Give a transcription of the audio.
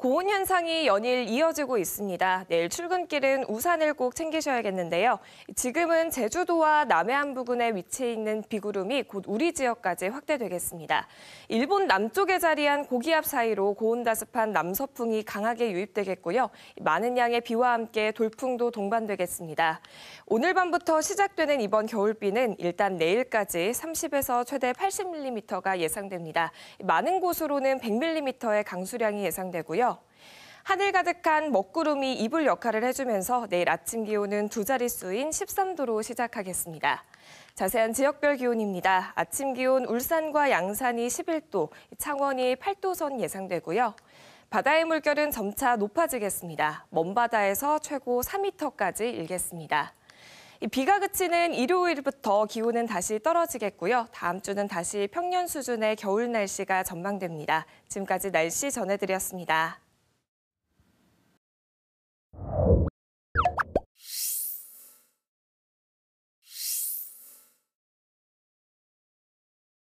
고온 현상이 연일 이어지고 있습니다. 내일 출근길은 우산을 꼭 챙기셔야겠는데요. 지금은 제주도와 남해안 부근에 위치해 있는 비구름이 곧 우리 지역까지 확대되겠습니다. 일본 남쪽에 자리한 고기압 사이로 고온다습한 남서풍이 강하게 유입되겠고요. 많은 양의 비와 함께 돌풍도 동반되겠습니다. 오늘 밤부터 시작되는 이번 겨울비는 일단 내일까지 30에서 최대 80mm가 예상됩니다. 많은 곳으로는 100mm의 강수량이 예상되고요. 하늘 가득한 먹구름이 이불 역할을 해주면서 내일 아침 기온은 두 자릿수인 13도로 시작하겠습니다. 자세한 지역별 기온입니다. 아침 기온 울산과 양산이 11도, 창원이 8도 선 예상되고요. 바다의 물결은 점차 높아지겠습니다. 먼바다에서 최고 4m까지 일겠습니다. 비가 그치는 일요일부터 기온은 다시 떨어지겠고요. 다음 주는 다시 평년 수준의 겨울 날씨가 전망됩니다. 지금까지 날씨 전해드렸습니다.